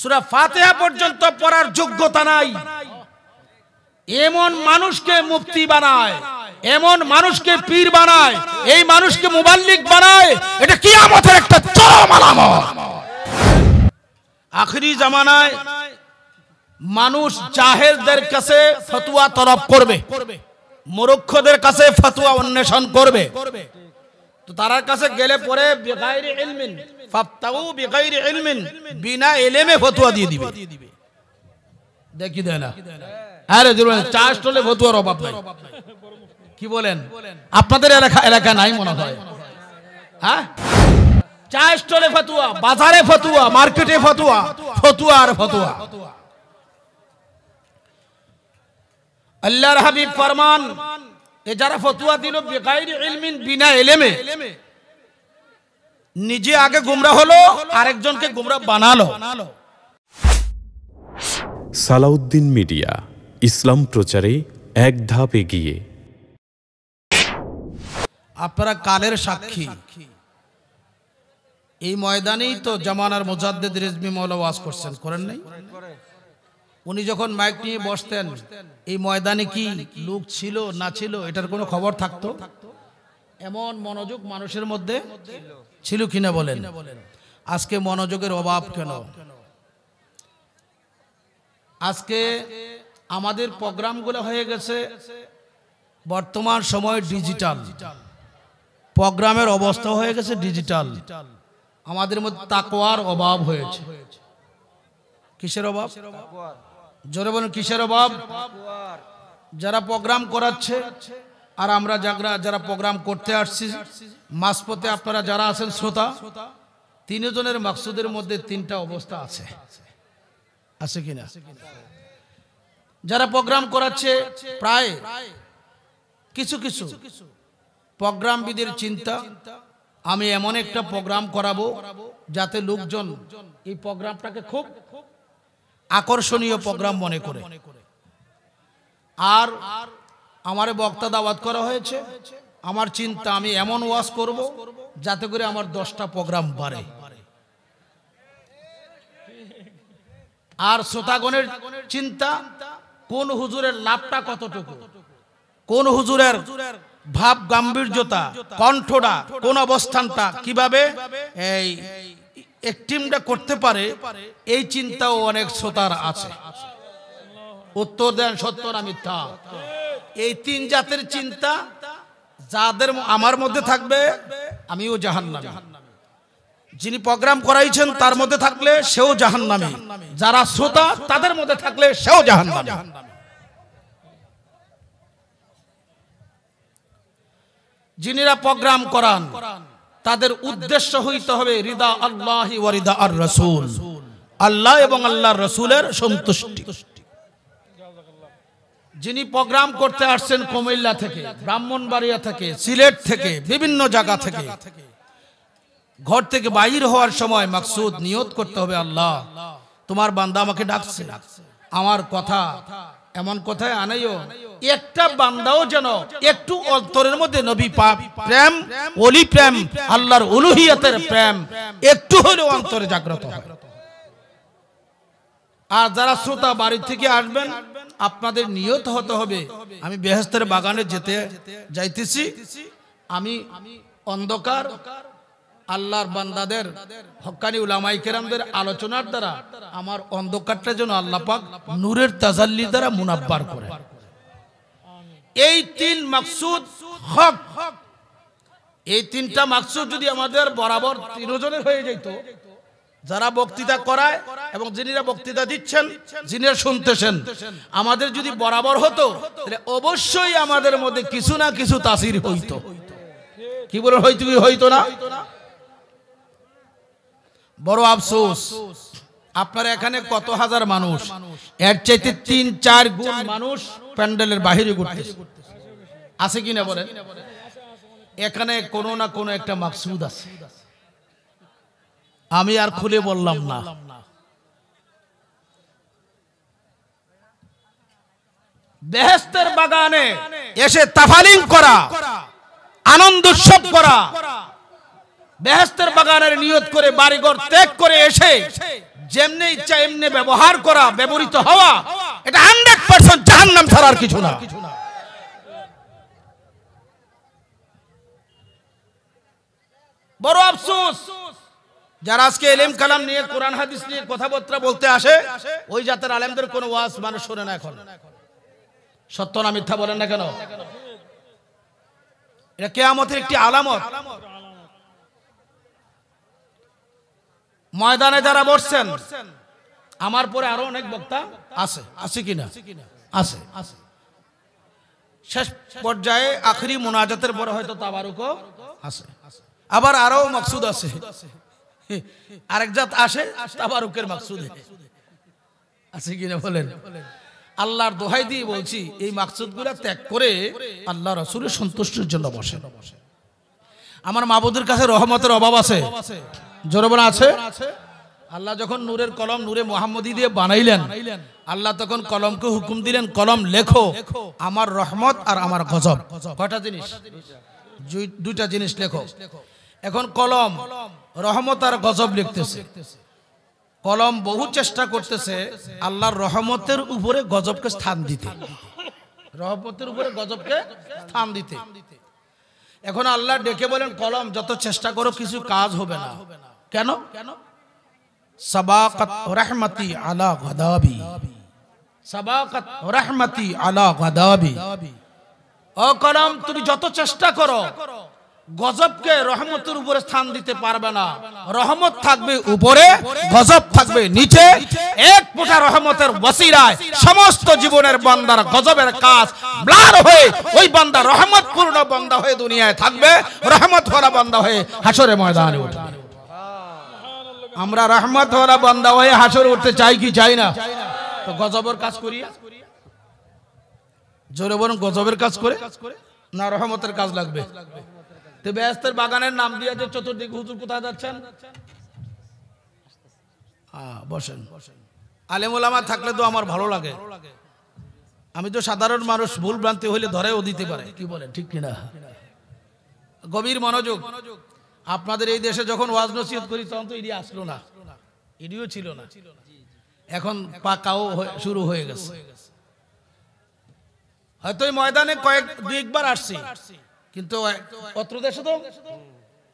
সুরা ফাতেহা পর্যন্ত পড়ার যোগ্যতা নাই এমন মানুষকে মুক্তি বানায় এমন মানুষকে পীর বানায় এই মানুষকে মুবাল্লিক বানায় এটা কি আমাদের একটা চরম আলাম আখরি জামানায় মানুষ জাহেলদের কাছে ফতুয়া তরফ করবে মুরুক্ষদের কাছে ফতুয়া অন্বেষণ করবে তো তারার কাছে গেলে পরে ইলমিন ফাফতাউ ইলমিন বিনা ফতোয়া দিয়ে দিবে দেখি না আরে হ্যাঁ চার্জ অভাব নাই কি বলেন আপনাদের এলাকা এলাকা নাই মনে হয় হ্যাঁ ফতুয়া বাজারে মার্কেটে ফতুয়া ফতুয়া আর ফতুয়া আল্লাহর হাবিব ফরমান এ যারা ফতুয়া দিল বিনা এলেমে নিজে আগে গুমরা হলো আরেকজনকে গুমরা বানালো সালাউদ্দিন মিডিয়া ইসলাম প্রচারে এক ধাপ এগিয়ে আপনারা কালের সাক্ষী এই ময়দানেই তো জামানার মোজাদ্দেদ রেজমি মৌলা ওয়াজ করছেন করেন নাই উনি যখন মাইক নিয়ে বসতেন এই ময়দানে কি লোক ছিল না ছিল এটার কোনো খবর থাকতো এমন মনোযোগ মানুষের মধ্যে ছিল কিনা বলেন আজকে মনোযোগের অভাব কেন আজকে আমাদের প্রোগ্রামগুলো হয়ে গেছে বর্তমান সময় ডিজিটাল প্রোগ্রামের অবস্থা হয়ে গেছে ডিজিটাল আমাদের মধ্যে তাকোয়ার অভাব হয়েছে কিসের অভাব জোরে বলুন কিসের অভাব যারা প্রোগ্রাম করাচ্ছে আর আমরা যারা যারা প্রোগ্রাম করতে আসছি মাসপথে আপনারা যারা আছেন শ্রোতা তিনজনের মাকসুদের মধ্যে তিনটা অবস্থা আছে আছে কিনা যারা প্রোগ্রাম করাচ্ছে প্রায় কিছু কিছু প্রোগ্রাম বিদের চিন্তা আমি এমন একটা প্রোগ্রাম করাবো যাতে লোকজন এই প্রোগ্রামটাকে খুব আকর্ষণীয় প্রোগ্রাম মনে করে আর আমার বক্তা দাওয়াত করা হয়েছে আমার চিন্তা আমি এমন ওয়াজ করব যাতে করে আমার দশটা প্রোগ্রাম বাড়ে আর শ্রোতাগণের চিন্তা কোন হুজুরের লাভটা কতটুকু কোন হুজুরের ভাব গাম্ভীর্যতা কণ্ঠটা কোন অবস্থানটা কিভাবে এই একটিমটা টিমটা করতে পারে এই চিন্তাও অনেক শ্রোতার আছে উত্তর দেন সত্য না মিথ্যা এই তিন জাতের চিন্তা যাদের আমার মধ্যে থাকবে আমিও জাহান নামে যিনি প্রোগ্রাম করাইছেন তার মধ্যে থাকলে সেও জাহান নামে যারা শ্রোতা তাদের মধ্যে থাকলে সেও জাহান নামে যিনিরা প্রোগ্রাম করান তাদের উদ্দেশ্য হইতে হবে রিদা আল্লাহ ওয়ারিদা আর রসুল আল্লাহ এবং আল্লাহ রসুলের সন্তুষ্টি যিনি প্রোগ্রাম করতে আসছেন কুমিল্লা থেকে ব্রাহ্মণবাড়িয়া থেকে সিলেট থেকে বিভিন্ন জায়গা থেকে ঘর থেকে বাহির হওয়ার সময় মাকসুদ নিয়ত করতে হবে আল্লাহ তোমার বান্দা আমাকে ডাকছে আমার কথা এমন কথায় আনাইও একটা বান্দাও যেন একটু অন্তরের মধ্যে নবী পাপ প্রেম অলি প্রেম আল্লাহর উলুহিয়াতের প্রেম একটু হলেও অন্তরে জাগ্রত আর যারা শ্রোতা বাড়ি থেকে আসবেন আপনাদের নিয়ত হতে হবে আমি বেহস্তের বাগানে যেতে যাইতেছি আমি অন্ধকার আল্লাহর বান্দাদের হকানি উলামাই কেরামদের আলোচনার দ্বারা আমার অন্ধকারটা যেন আল্লাহ পাক নূরের তাজাল্লি দ্বারা মুনাব্বার করে এই তিন মাকসুদ হক এই তিনটা মাকসুদ যদি আমাদের বরাবর তিনজনের হয়ে যেত যারা বক্তৃতা করায় এবং যিনিরা বক্তৃতা দিচ্ছেন যিনিরা শুনতেছেন আমাদের যদি বরাবর হতো তাহলে অবশ্যই আমাদের মধ্যে কিছু না কিছু তাসির হইতো কি বলে হয়তো কি হইতো না বড় আফসোস আপনার এখানে কত হাজার মানুষ এর চাইতে তিন চার গুণ মানুষ প্যান্ডেলের বাহিরে ঘুরতে আছে কিনা বলেন এখানে কোন না কোন একটা মাকসুদ আছে আমি আর খুলে বললাম না বেহেস্তের বাগানে এসে তাফালিং করা আনন্দ উৎসব করা বেহস্তের বাগানের নিয়ত করে বাড়িঘর ত্যাগ করে এসে যেমনি ইচ্ছা এমনি ব্যবহার করা ব্যবহৃত হওয়া এটা হান্ড্রেড পার্সেন্ট জাহান্নাম ছাড়ার কিছু না বড় আফসোস যারা আজকে এলেম কালাম নিয়ে কোরআন হাদিস নিয়ে কথাবার্তা বলতে আসে ওই জাতের আলেমদের কোনো ওয়াজ মানুষ শোনে না এখন সত্য না মিথ্যা বলেন না কেন এটা কেয়ামতের একটি আলামত ময়দানে যারা বসছেন আমার পরে আরো অনেক বক্তা আছে আছে কিনা আছে আছে শেষ পর্যায়ে আখরি মোনাজাতের পরে হয়তো তাবারুকও আছে আবার আরো মকসুদ আছে আরেক জাত আসে তাবারুকের মাকসুদে আছে কিনা বলেন আল্লাহর দোহাই দিয়ে বলছি এই মাকসুদগুলা ত্যাগ করে আল্লাহ রসুলের সন্তুষ্টির জন্য বসে আমার মাবুদের কাছে রহমতের অভাব আছে জোরবনা আছে আল্লাহ যখন নূরের কলম নূরে মোহাম্মদি দিয়ে বানাইলেন আল্লাহ তখন কলমকে হুকুম দিলেন কলম লেখো আমার রহমত আর আমার গজব কয়টা জিনিস দুইটা জিনিস লেখো এখন কলম রহমত আর গজব লিখতেছে কলম বহু চেষ্টা করতেছে আল্লাহর রহমতের উপরে গজবকে স্থান দিতে রহমতের উপরে গজবকে স্থান দিতে এখন আল্লাহ ডেকে বলেন কলম যত চেষ্টা করো কিছু কাজ হবে না কেন কেন সবাকত রহমতি আলা গদাবি সবাকত রহমতি আলা গদাবি ও কলম তুমি যত চেষ্টা করো গজবকে রহমতের উপরে স্থান দিতে পারবে না রহমত থাকবে উপরে গজব থাকবে নিচে এক ফোঁটা রহমতের বসিরায় সমস্ত জীবনের বান্দার গজবের কাজ ব্লার হয়ে ওই বান্দা রহমতপূর্ণ বান্দা হয়ে দুনিয়ায় থাকবে রহমত ভরা বান্দা হয়ে হাসরে ময়দানে উঠবে আমরা রহমত হওয়ার বন্দা হয়ে হাসর উঠতে চাই কি চাই না তো গজবের কাজ করি জোরে বরং গজবের কাজ করে না রহমতের কাজ লাগবে তো ব্যস্তের বাগানের নাম দিয়েছে চতুর্দিক হুজুর কোথায় যাচ্ছেন বসেন আলেমুলামা থাকলে তো আমার ভালো লাগে আমি তো সাধারণ মানুষ ভুল ভ্রান্তি হইলে ধরেও দিতে পারে কি বলে ঠিক কিনা গভীর মনোযোগ আপনাদের এই দেশে যখন ওয়াজ নসিহত করি তখন তো ইডি আসলো না ইডিও ছিল না এখন পাকাও শুরু হয়ে গেছে হয়তো এই ময়দানে কয়েক দুই একবার আসছি কিন্তু অত্র দেশে তো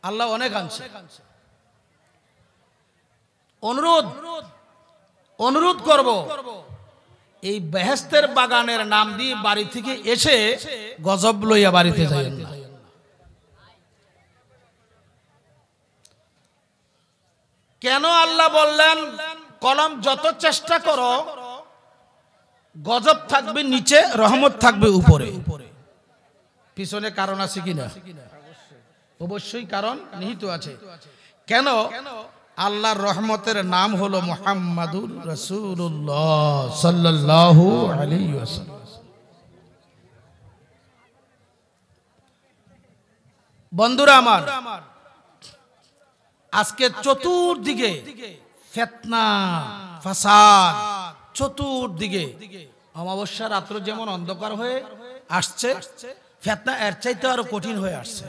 আল্লাহ অনেক আনছে অনুরোধ অনুরোধ করব এই বেহেস্তের বাগানের নাম দিয়ে বাড়ি থেকে এসে গজব লইয়া বাড়িতে যাই না কেন আল্লাহ বললেন কলম যত চেষ্টা করো গজব থাকবে নিচে রহমত থাকবে উপরে পিছনে কারণ আছে কিনা অবশ্যই কারণ নিহিত আছে কেন আল্লাহর রহমতের নাম হলো মোহাম্মদুর রসুল্লাহ সাল্লাহ আলী বন্ধুরা আমার আজকে চতুর্দিকে ফেতনা ফাসাদ চতুর্দিকে অমাবস্যা রাত্র যেমন অন্ধকার হয়ে আসছে ফেতনা এর চাইতে আরো কঠিন হয়ে আসছে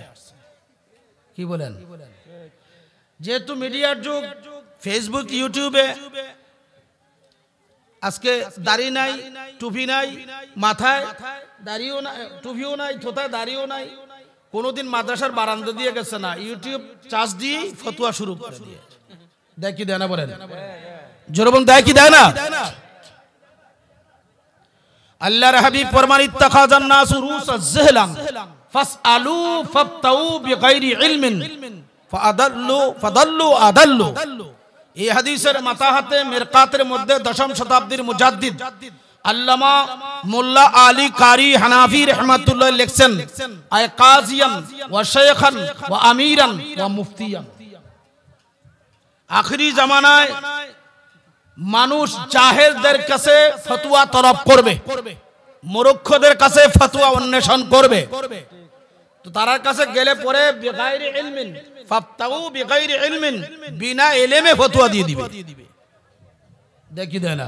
কি বলেন যেহেতু মিডিয়ার যুগ ফেসবুক ইউটিউবে আজকে দাড়ি নাই টুপি নাই মাথায় দাড়িও নাই টুপিও নাই থোথায় দাড়িও নাই কোনদিন মাদ্রাসার বারান্দা দিয়ে গেছে না ইউটিউব চার্জ দিয়েই ফতুয়া শুরু করে দেয় কি দেয় না বলেন জোরবন দেয় কি দেয় না আল্লাহর হাবিব ফরমান বিগাইরি ইলমিন ফাদাল্লু ফাদাল্লু আদাল্লু এই হাদিসের মাতাহাতে মিরকাতের মধ্যে দশম শতাব্দীর মুজাদ্দিদ আল্লামা মোল্লা আলী কারি হানাফি রহমাতুল্লাহ লিখছেন আয় কাজিয়ান ওয়া শেখান ওয়া আমিরান ওয়া মুফতিয়ান আখরি জামানায় মানুষ জাহেলদের কাছে ফতোয়া তলব করবে মূর্খদের কাছে ফতোয়া অন্বেষণ করবে তো তার কাছে গেলে পরে বেগাইরে ইলমিন ফাফতাউ বেগাইরে ইলমিন বিনা ইলমে ফতুয়া দিয়ে দিবে দেখি দেনা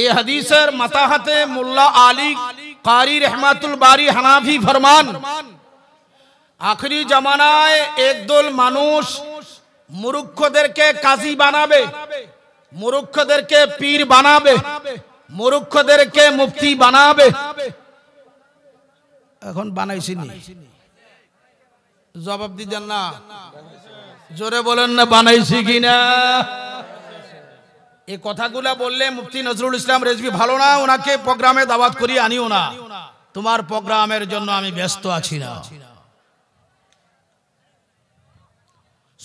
এ হাদিসের মাতাহাতে মোল্লা আলী কারি রহমাতুল বারি হানাভি ফরমান আখরি জামানায় একদল মানুষ মুরুক্ষদেরকে কাজী বানাবে মুরুক্ষদেরকে পীর বানাবে মুরুক্ষদেরকে মুক্তি বানাবে এখন বানাইছিনি জবাব দিতেন না জোরে বলেন না বানাইছি কিনা এ কথাগুলা বললে মুফতি নজরুল ইসলাম রেজবি ভালো না ওনাকে প্রোগ্রামে দাওয়াত করি আনিও না তোমার প্রোগ্রামের জন্য আমি ব্যস্ত আছি না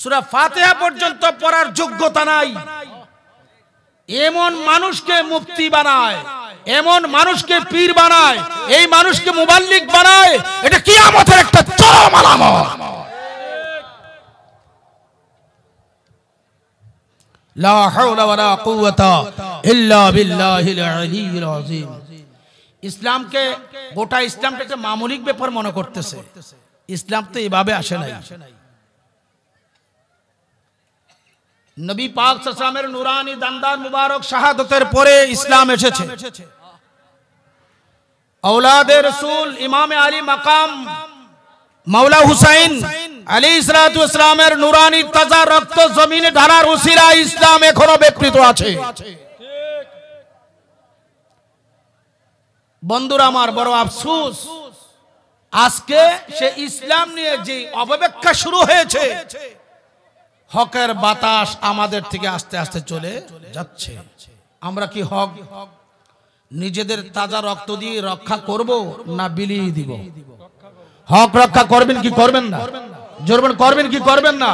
সুরা ফাতেহা পর্যন্ত পড়ার যোগ্যতা নাই এমন মানুষকে মুক্তি বানায় এমন মানুষকে পীর বানায় এই মানুষকে মুবাল্লিক বানায় এটা কিয়ামতের একটা চরম আলামত لا حول ولا قوة إلا بالله العلي العظيم ইসলামকে গোটা ইসলামটাকে মামুলিক ব্যাপার মনে করতেছে ইসলাম তো এভাবে আসে নাই নবী পাক সাসামের নুরানি দান্দার মুবারক শাহাদতের পরে ইসলাম এসেছে ঔলাদের রসুল ইমামে আলী মাকাম মাওলা হুসাইন আলী ইসরাত ইসলামের নুরানি তাজা রক্ত জমিনে ধারার উসিরা ইসলাম এখনো বিকৃত আছে বন্ধুরা আমার বড় আফসুস আজকে সে ইসলাম নিয়ে যে অপব্যাখ্যা শুরু হয়েছে হকের বাতাস আমাদের থেকে আস্তে আস্তে চলে যাচ্ছে আমরা কি হক নিজেদের তাজা রক্ত দিয়ে রক্ষা করব না বিলিয়ে দিব হক রক্ষা করবেন কি করবেন না জোরবেন করবেন কি করবেন না